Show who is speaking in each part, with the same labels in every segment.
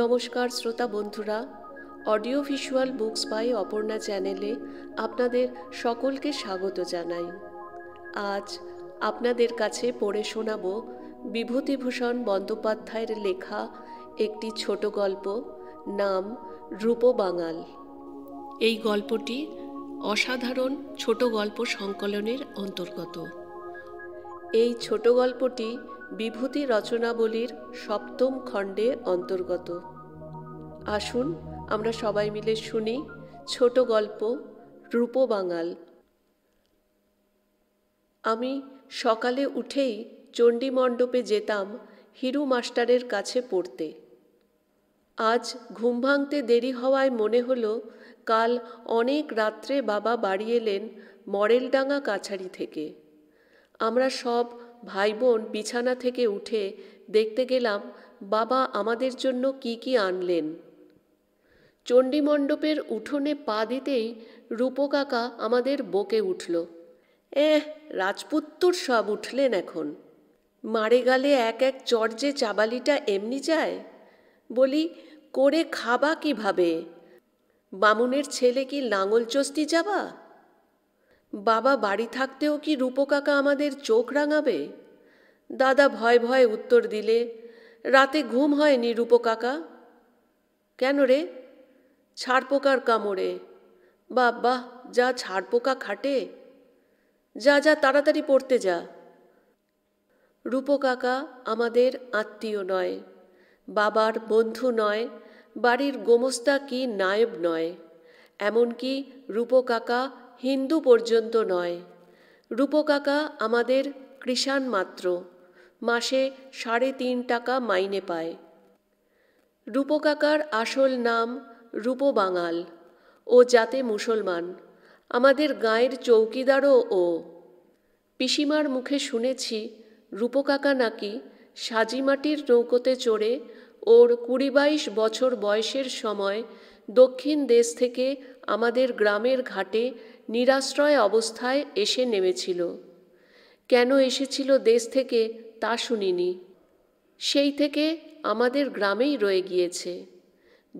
Speaker 1: নমস্কার শ্রোতা বন্ধুরা audio visual books by Aparna চ্যানেলে আপনাদের সকলকে স্বাগত জানাই আজ আপনাদের কাছে পড়ে শোনাব বিভূতিভূষণ বন্দ্যোপাধ্যায়ের লেখা একটি ছোট গল্প নাম রূপ বাঙাল এই গল্পটি অসাধারণ ছোট গল্প সংকলনের অন্তর্গত এই ছোট গল্পটি বিভূতি রচনাবলীর সপ্তম খণ্ডে অন্তর্গত আসুন আমরা সবাই মিলে শুনি ছোট গল্প রূপবাঙাল আমি সকালে উঠেই চণ্ডী মণ্ডপে যেতাম হিরু মাস্টারের কাছে পড়তে আজ ঘুম ভাঙতে দেরি হওয়ায় মনে হলো কাল অনেক রাত্রে বাবা বাড়ি এলেন মরেলডাঙ্গা কাছারি থেকে আমরা সব ভাই বোন বিছানা থেকে উঠে দেখতে গেলাম বাবা আমাদের জন্য কি কি আনলেন চণ্ডীমণ্ডপের উঠোনে পা দিতেই রূপকাকা আমাদের বকে উঠল এহ রাজপুত্তর সব উঠলেন এখন মারে গালে এক এক চর্যে চাবালিটা এমনি যায় বলি করে খাবা কিভাবে বামুনের ছেলে কি লাঙল চস্তি যাবা বাবা বাড়ি থাকতেও কি রূপকাকা আমাদের চোখ রাঙাবে দাদা ভয় ভয়ে উত্তর দিলে রাতে ঘুম হয়নি রূপকাকা কেন রে ছাড়পোকার কামড়ে বাব্বা যা ছাড়পোকা খাটে যা যা তাড়াতাড়ি পড়তে যা রূপকাকা আমাদের আত্মীয় নয় বাবার বন্ধু নয় বাড়ির গোমস্তা কি নায়ব নয় এমনকি রূপকাকা হিন্দু পর্যন্ত নয় রূপকাকা আমাদের কৃষাণ মাত্র মাসে সাড়ে তিন টাকা মাইনে পায় রূপকাকার আসল নাম রূপ বাঙাল ও জাতে মুসলমান আমাদের গাঁয়ের চৌকিদারও ও পিসিমার মুখে শুনেছি রূপকাকা নাকি সাজিমাটির নৌকোতে চড়ে ওর কুড়ি বাইশ বছর বয়সের সময় দক্ষিণ দেশ থেকে আমাদের গ্রামের ঘাটে নিরাশ্রয় অবস্থায় এসে নেমেছিল কেন এসেছিল দেশ থেকে তা শুনিনি সেই থেকে আমাদের গ্রামেই রয়ে গিয়েছে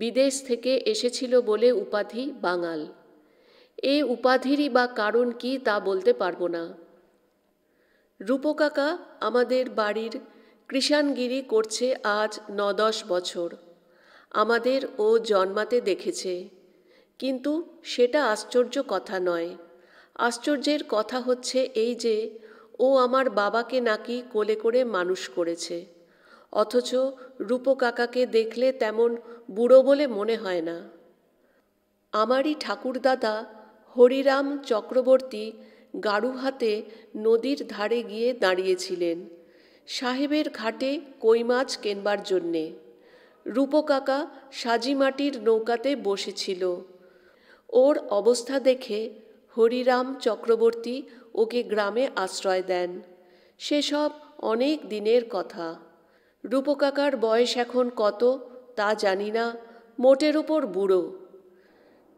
Speaker 1: বিদেশ থেকে এসেছিল বলে উপাধি বাঙাল এ উপাধিরই বা কারণ কি তা বলতে পারবো না রূপকাকা আমাদের বাড়ির কৃষাণগিরি করছে আজ ন দশ বছর আমাদের ও জন্মাতে দেখেছে কিন্তু সেটা আশ্চর্য কথা নয় আশ্চর্যের কথা হচ্ছে এই যে ও আমার বাবাকে নাকি কোলে করে মানুষ করেছে অথচ রূপকাকাকে দেখলে তেমন বুড়ো বলে মনে হয় না আমারই ঠাকুরদাদা হরিরাম চক্রবর্তী গাড়ু হাতে নদীর ধারে গিয়ে দাঁড়িয়েছিলেন সাহেবের ঘাটে কই মাছ কেনবার জন্যে রূপকাকা সাজিমাটির নৌকাতে বসেছিল ওর অবস্থা দেখে হরিরাম চক্রবর্তী ওকে গ্রামে আশ্রয় দেন সেসব অনেক দিনের কথা রূপকাকার বয়স এখন কত তা জানি না মোটের ওপর বুড়ো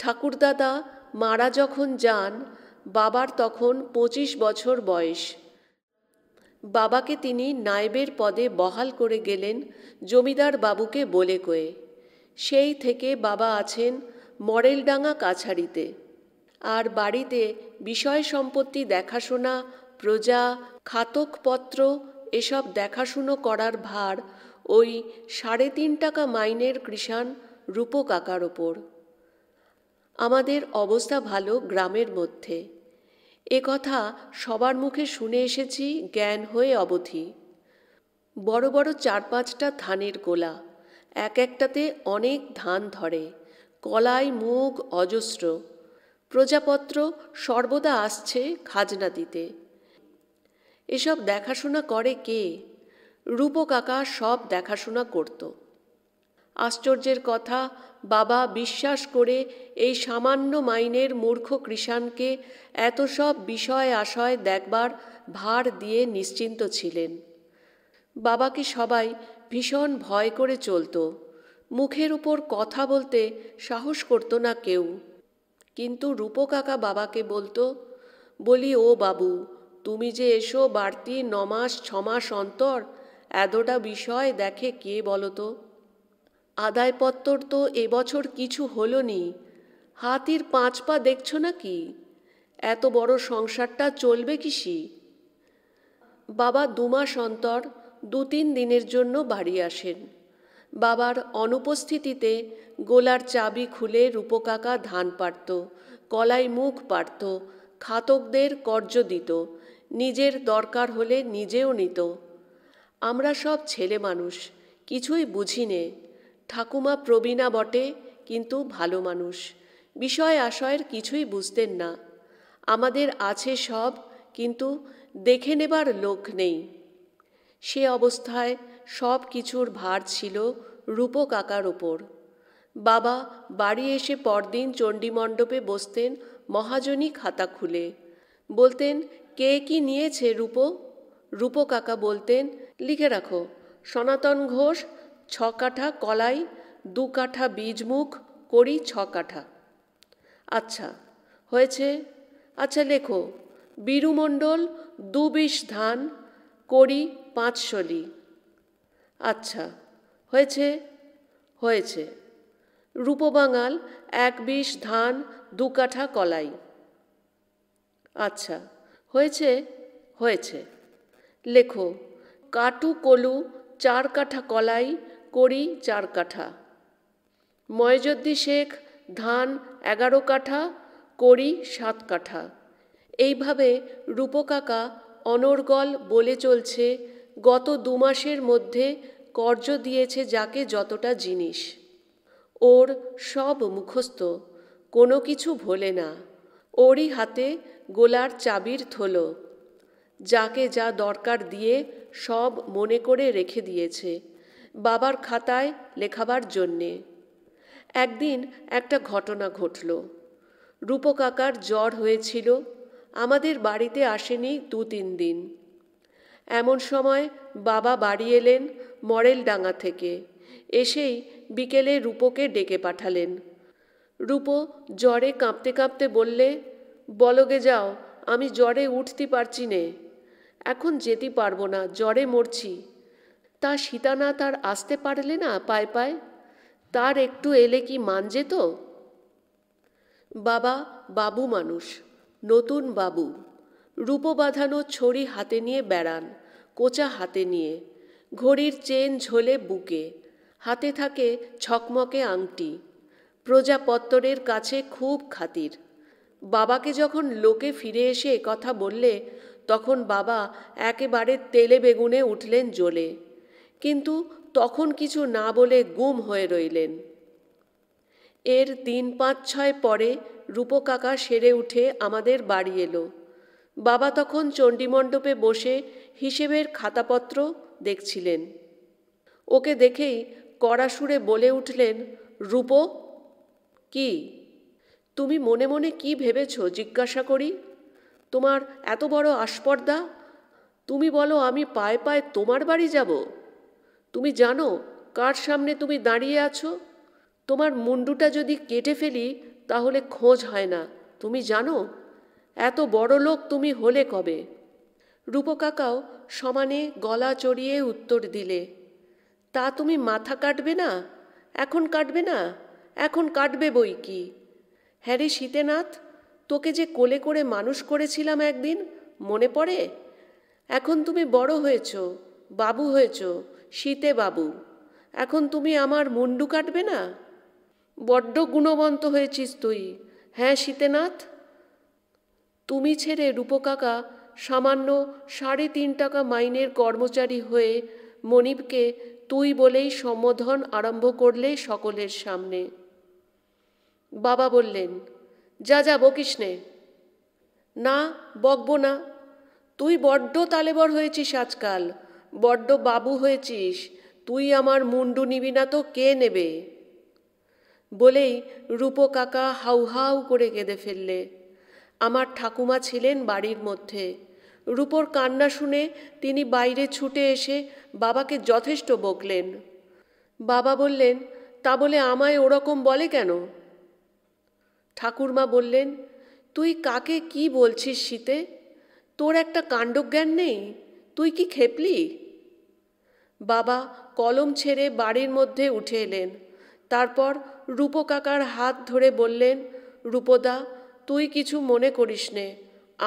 Speaker 1: ঠাকুরদাদা মারা যখন যান বাবার তখন পঁচিশ বছর বয়স বাবাকে তিনি নাইবের পদে বহাল করে গেলেন জমিদার বাবুকে বলে কয়ে সেই থেকে বাবা আছেন মরেলডাঙ্গা কাছাড়িতে আর বাড়িতে বিষয় সম্পত্তি দেখাশোনা প্রজা খাতকপত্র এসব দেখাশুনো করার ভার ওই সাড়ে তিন টাকা মাইনের কৃষাণ রূপকাকার ওপর আমাদের অবস্থা ভালো গ্রামের মধ্যে এ কথা সবার মুখে শুনে এসেছি জ্ঞান হয়ে অবধি বড় বড় চার পাঁচটা ধানের গোলা এক একটাতে অনেক ধান ধরে কলাই মুগ অজস্র প্রজাপত্র সর্বদা আসছে খাজনা দিতে এসব দেখাশোনা করে কে রূপকাকা সব দেখাশোনা করত আশ্চর্যের কথা বাবা বিশ্বাস করে এই সামান্য মাইনের মূর্খ কৃষাণকে এত সব বিষয় আশয় দেখবার ভার দিয়ে নিশ্চিন্ত ছিলেন বাবাকে সবাই ভীষণ ভয় করে চলতো মুখের উপর কথা বলতে সাহস করত না কেউ কিন্তু রূপকাকা বাবাকে বলতো বলি ও বাবু তুমি যে এসো বাড়তি নমাস ছমাস অন্তর এতটা বিষয় দেখে কে বলতো আদায়পত্তর তো এবছর কিছু হলো নি হাতির পাঁচ পা দেখছো নাকি এত বড় সংসারটা চলবে কিসি বাবা দুমাস অন্তর দু তিন দিনের জন্য বাড়ি আসেন বাবার অনুপস্থিতিতে গোলার চাবি খুলে রূপকাকা ধান পারত কলাই মুখ পারত খাতকদের কর্য দিত নিজের দরকার হলে নিজেও নিত আমরা সব ছেলে মানুষ কিছুই বুঝি নে ঠাকুমা প্রবীণা বটে কিন্তু ভালো মানুষ বিষয় আশয়ের কিছুই বুঝতেন না আমাদের আছে সব কিন্তু দেখে নেবার লোক নেই সে অবস্থায় সব কিছুর ভার ছিল রূপো কাকার ওপর বাবা বাড়ি এসে পরদিন চণ্ডীমণ্ডপে বসতেন মহাজনী খাতা খুলে বলতেন কে কি নিয়েছে রূপো রূপো কাকা বলতেন লিখে রাখো সনাতন ঘোষ ছ কাঠা কলাই দু কাঠা বীজমুখ করি ছ কাঠা আচ্ছা হয়েছে আচ্ছা লেখো বীরুমণ্ডল দু বিশ ধান করি পাঁচশলি আচ্ছা হয়েছে হয়েছে রূপবাঙাল এক বিশ ধান দু কাঠা কলাই আচ্ছা হয়েছে হয়েছে লেখো কাটু কলু চার কাঠা কলাই করি চার কাঠা ময়জদ্দি শেখ ধান এগারো কাঠা করি সাত কাঠা এইভাবে রূপকাকা অনর্গল বলে চলছে গত দু মাসের মধ্যে কর্য দিয়েছে যাকে যতটা জিনিস ওর সব মুখস্থ কোনো কিছু ভোলে না ওরই হাতে গোলার চাবির থলো যাকে যা দরকার দিয়ে সব মনে করে রেখে দিয়েছে বাবার খাতায় লেখাবার জন্যে একদিন একটা ঘটনা ঘটল রূপকাকার জ্বর হয়েছিল আমাদের বাড়িতে আসেনি দু তিন দিন এমন সময় বাবা বাড়ি এলেন মরেলডাঙ্গা থেকে এসেই বিকেলে রূপকে ডেকে পাঠালেন রূপ জ্বরে কাঁপতে কাঁপতে বললে বলগে যাও আমি জ্বরে উঠতে পারছি নে এখন যেতে পারবো না জ্বরে মরছি তা সীতানা তার আসতে পারলে না পায় পায় তার একটু এলে কি মান যেত বাবা বাবু মানুষ নতুন বাবু রূপো বাঁধানো ছড়ি হাতে নিয়ে বেড়ান কোচা হাতে নিয়ে ঘড়ির চেন ঝোলে বুকে হাতে থাকে ছকমকে আংটি প্রজাপত্তরের কাছে খুব খাতির বাবাকে যখন লোকে ফিরে এসে কথা বললে তখন বাবা একেবারে তেলে বেগুনে উঠলেন জ্বলে কিন্তু তখন কিছু না বলে গুম হয়ে রইলেন এর দিন পাঁচ ছয় পরে রূপকাকা সেরে উঠে আমাদের বাড়ি এলো বাবা তখন চণ্ডীমণ্ডপে বসে হিসেবের খাতাপত্র দেখছিলেন ওকে দেখেই কড়া সুরে বলে উঠলেন রূপ কি তুমি মনে মনে কি ভেবেছ জিজ্ঞাসা করি তোমার এত বড় আস্পর্দা তুমি বলো আমি পায়ে পায়ে তোমার বাড়ি যাব তুমি জানো কার সামনে তুমি দাঁড়িয়ে আছো তোমার মুন্ডুটা যদি কেটে ফেলি তাহলে খোঁজ হয় না তুমি জানো এত বড় লোক তুমি হলে কবে রূপকাকাও সমানে গলা চড়িয়ে উত্তর দিলে তা তুমি মাথা কাটবে না এখন কাটবে না এখন কাটবে বই কি হ্যারে শীতেনাথ তোকে যে কোলে করে মানুষ করেছিলাম একদিন মনে পড়ে এখন তুমি বড় হয়েছ বাবু হয়েছ শীতে বাবু এখন তুমি আমার মুন্ডু কাটবে না বড্ড গুণবন্ত হয়েছিস তুই হ্যাঁ শীতেনাথ তুমি ছেড়ে রূপকাকা সামান্য সাড়ে তিন টাকা মাইনের কর্মচারী হয়ে মনিবকে তুই বলেই সম্বোধন আরম্ভ করলে সকলের সামনে বাবা বললেন যা যা বকিস নে না বকবো না তুই বড্ড তালেবর হয়েছিস আজকাল বড্ড বাবু হয়েছিস তুই আমার মুন্ডু নিবি না তো কে নেবে বলেই রূপকাকা হাউ হাউ করে কেঁদে ফেললে আমার ঠাকুমা ছিলেন বাড়ির মধ্যে রূপর কান্না শুনে তিনি বাইরে ছুটে এসে বাবাকে যথেষ্ট বকলেন বাবা বললেন তা বলে আমায় ওরকম বলে কেন ঠাকুরমা বললেন তুই কাকে কি বলছিস শীতে তোর একটা কাণ্ডজ্ঞান নেই তুই কি খেপলি বাবা কলম ছেড়ে বাড়ির মধ্যে উঠে এলেন তারপর রূপকাকার হাত ধরে বললেন রূপদা তুই কিছু মনে করিস নে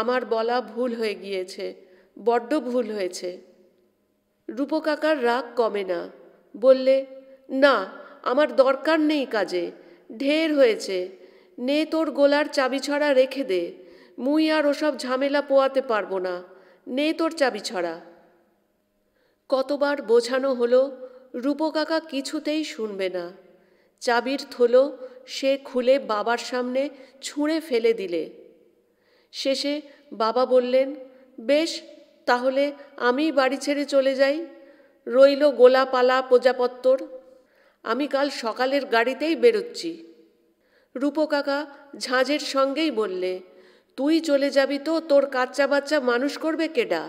Speaker 1: আমার বলা ভুল হয়ে গিয়েছে বড্ড ভুল হয়েছে রূপকাকার রাগ কমে না বললে না আমার দরকার নেই কাজে ঢের হয়েছে নে তোর গোলার চাবি ছড়া রেখে দে মুই আর ওসব ঝামেলা পোয়াতে পারবো না নে তোর চাবি ছড়া কতবার বোঝানো হলো রূপকাকা কিছুতেই শুনবে না চাবির থলো সে খুলে বাবার সামনে ছুঁড়ে ফেলে দিলে শেষে বাবা বললেন বেশ তাহলে আমি বাড়ি ছেড়ে চলে যাই রইল গোলাপালা প্রজাপত্তর আমি কাল সকালের গাড়িতেই বেরোচ্ছি রূপকাকা ঝাঁঝের সঙ্গেই বললে তুই চলে যাবি তো তোর কাচ্চা বাচ্চা মানুষ করবে কেডা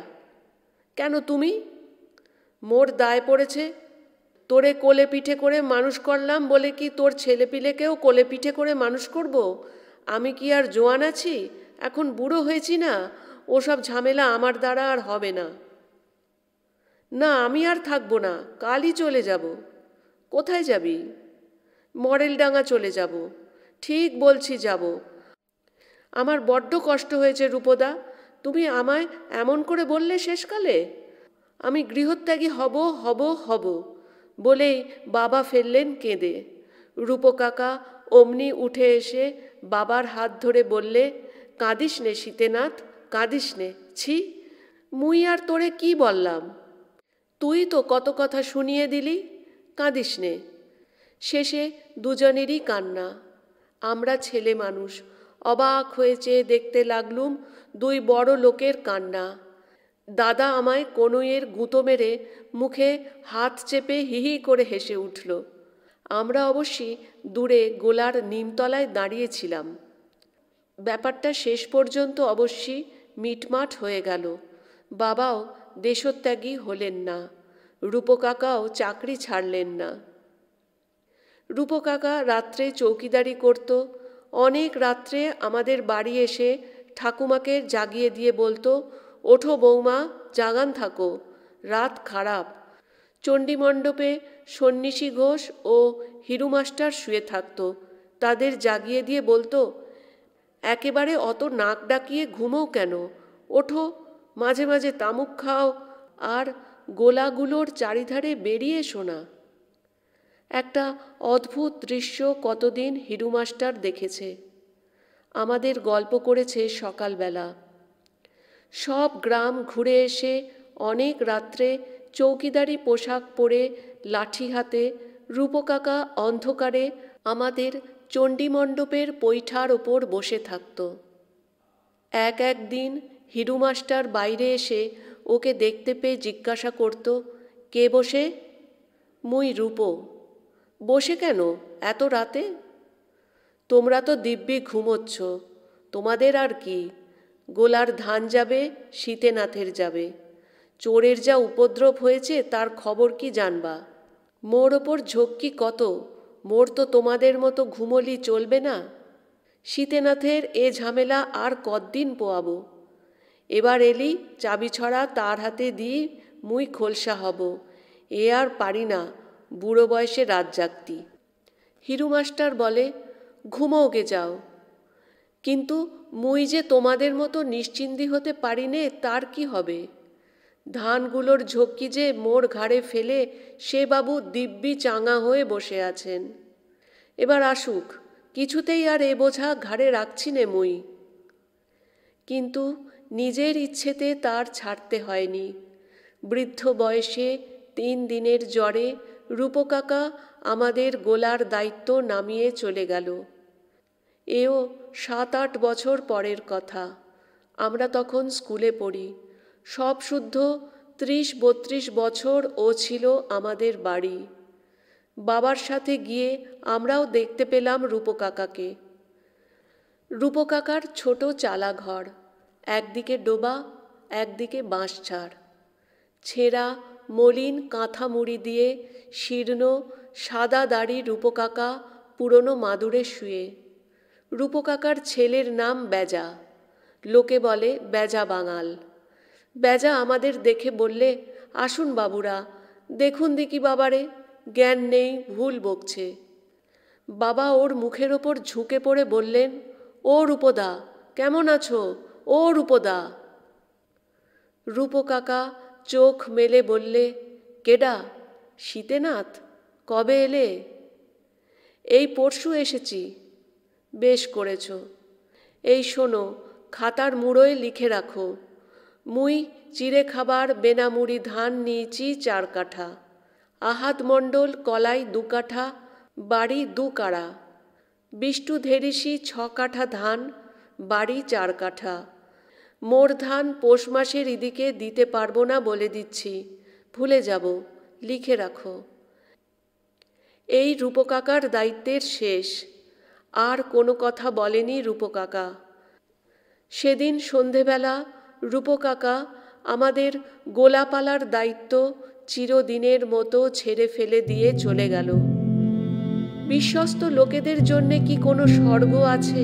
Speaker 1: কেন তুমি মোর দায় পড়েছে তোরে কোলে পিঠে করে মানুষ করলাম বলে কি তোর ছেলেপিলেকেও কোলে পিঠে করে মানুষ করব। আমি কি আর জোয়ান আছি এখন বুড়ো হয়েছি না ওসব ঝামেলা আমার দ্বারা আর হবে না না আমি আর থাকবো না কালই চলে যাব কোথায় যাবি মরেলডাঙ্গা চলে যাব ঠিক বলছি যাব আমার বড্ড কষ্ট হয়েছে রূপদা তুমি আমায় এমন করে বললে শেষকালে আমি গৃহত্যাগী হব হব হব বলেই বাবা ফেললেন কেঁদে রূপকাকা অমনি উঠে এসে বাবার হাত ধরে বললে কাঁদিস নে শীতেনাথ কাঁদিস নে ছি মুই আর তোরে কি বললাম তুই তো কত কথা শুনিয়ে দিলি কাঁদিস নে শেষে দুজনেরই কান্না আমরা ছেলে মানুষ অবাক হয়ে চেয়ে দেখতে লাগলুম দুই বড় লোকের কান্না দাদা আমায় কনুইয়ের গুঁতো মেরে মুখে হাত চেপে হিহি করে হেসে উঠল আমরা অবশ্যই দূরে গোলার নিমতলায় দাঁড়িয়েছিলাম ব্যাপারটা শেষ পর্যন্ত অবশ্যই মিটমাট হয়ে গেল বাবাও দেশত্যাগী হলেন না রূপকাকাও চাকরি ছাড়লেন না রূপকাকা রাত্রে চৌকিদারি করত অনেক রাত্রে আমাদের বাড়ি এসে ঠাকুমাকে জাগিয়ে দিয়ে বলতো ওঠো বৌমা জাগান থাকো রাত খারাপ চণ্ডীমণ্ডপে সন্ন্যাসী ঘোষ ও হিরু মাস্টার শুয়ে থাকত তাদের জাগিয়ে দিয়ে বলতো একেবারে অত নাক ডাকিয়ে ঘুমো কেন ওঠো মাঝে মাঝে তামুক খাও আর গোলাগুলোর চারিধারে বেরিয়ে শোনা একটা অদ্ভুত দৃশ্য কতদিন হিরু মাস্টার দেখেছে আমাদের গল্প করেছে সকালবেলা সব গ্রাম ঘুরে এসে অনেক রাত্রে চৌকিদারি পোশাক পরে লাঠি হাতে রূপকাকা অন্ধকারে আমাদের চণ্ডীমণ্ডপের পৈঠার ওপর বসে থাকত এক এক দিন হিরু মাস্টার বাইরে এসে ওকে দেখতে পেয়ে জিজ্ঞাসা করত কে বসে মুই রূপ বসে কেন এত রাতে তোমরা তো দিব্যি ঘুমোচ্ছ তোমাদের আর কি গোলার ধান যাবে শীতেনাথের যাবে চোরের যা উপদ্রব হয়েছে তার খবর কি জানবা মোর ওপর ঝক্কি কত মোর তো তোমাদের মতো ঘুমলি চলবে না শীতেনাথের এ ঝামেলা আর কদ্দিন পোয়াব এবার এলি চাবি ছড়া তার হাতে দিয়ে মুই খোলসা হব এ আর পারি না বুড়ো বয়সে রাত জাগতি হিরু মাস্টার বলে ঘুমোগে যাও কিন্তু মুই যে তোমাদের মতো নিশ্চিন্দি হতে পারি নে তার কি হবে ধানগুলোর ঝক্কি যে মোর ঘাড়ে ফেলে সে বাবু দিব্যি চাঙা হয়ে বসে আছেন এবার আসুক কিছুতেই আর এ বোঝা ঘাড়ে রাখছি নে মুই কিন্তু নিজের ইচ্ছেতে তার ছাড়তে হয়নি বৃদ্ধ বয়সে তিন দিনের জ্বরে রূপকাকা আমাদের গোলার দায়িত্ব নামিয়ে চলে গেল এও সাত আট বছর পরের কথা আমরা তখন স্কুলে পড়ি সব শুদ্ধ ত্রিশ বত্রিশ বছর ও ছিল আমাদের বাড়ি বাবার সাথে গিয়ে আমরাও দেখতে পেলাম রূপকাকাকে রূপকাকার ছোট চালা ঘর একদিকে ডোবা একদিকে বাঁশঝাড় ছেঁড়া মলিন কাঁথা মুড়ি দিয়ে শীর্ণ সাদা দাড়ি রূপকাকা পুরনো মাদুরে শুয়ে রূপকাকার ছেলের নাম বেজা লোকে বলে বেজা বাঙাল বেজা আমাদের দেখে বললে আসুন বাবুরা দেখুন দেখি বাবারে জ্ঞান নেই ভুল বকছে বাবা ওর মুখের ওপর ঝুঁকে পড়ে বললেন ও রূপদা কেমন আছো ও রূপদা রূপকাকা চোখ মেলে বললে কেডা শীতেনাথ কবে এলে এই পরশু এসেছি বেশ করেছ এই শোনো খাতার মুড়োয় লিখে রাখো মুই চিরে খাবার বেনামুড়ি ধান নিয়েছি চার কাঠা আহাত মণ্ডল কলাই দু কাঠা বাড়ি দু কাড়া বিষ্টু ধেরিসি ছ কাঠা ধান বাড়ি চার কাঠা মোর ধান পৌষ মাসের ইদিকে দিতে পারবো না বলে দিচ্ছি ভুলে যাব লিখে রাখো এই রূপকাকার দায়িত্বের শেষ আর কোনো কথা বলেনি রূপকাকা সেদিন সন্ধেবেলা রূপকাকা আমাদের গোলাপালার দায়িত্ব চিরদিনের মতো ছেড়ে ফেলে দিয়ে চলে গেল বিশ্বস্ত লোকেদের জন্যে কি কোনো স্বর্গ আছে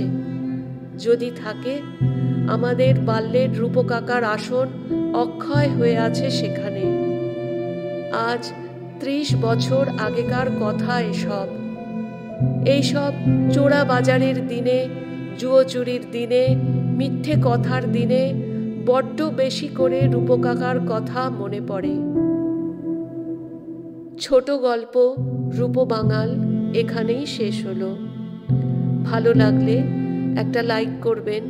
Speaker 1: যদি থাকে আমাদের বাল্যের রূপকাকার আসন অক্ষয় হয়ে আছে সেখানে আজ ত্রিশ বছর আগেকার কথা এসব এইসব চোরা বাজারের দিনে জুয়োচুরির দিনে মিথ্যে কথার দিনে বড্ড বেশি করে রূপকাকার কথা মনে পড়ে ছোট গল্প রূপবাঙাল এখানেই শেষ হলো ভালো লাগলে একটা লাইক করবেন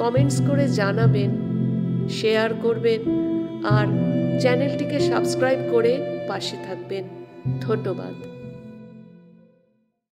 Speaker 1: কমেন্টস করে জানাবেন শেয়ার করবেন আর চ্যানেলটিকে সাবস্ক্রাইব করে পাশে থাকবেন ধন্যবাদ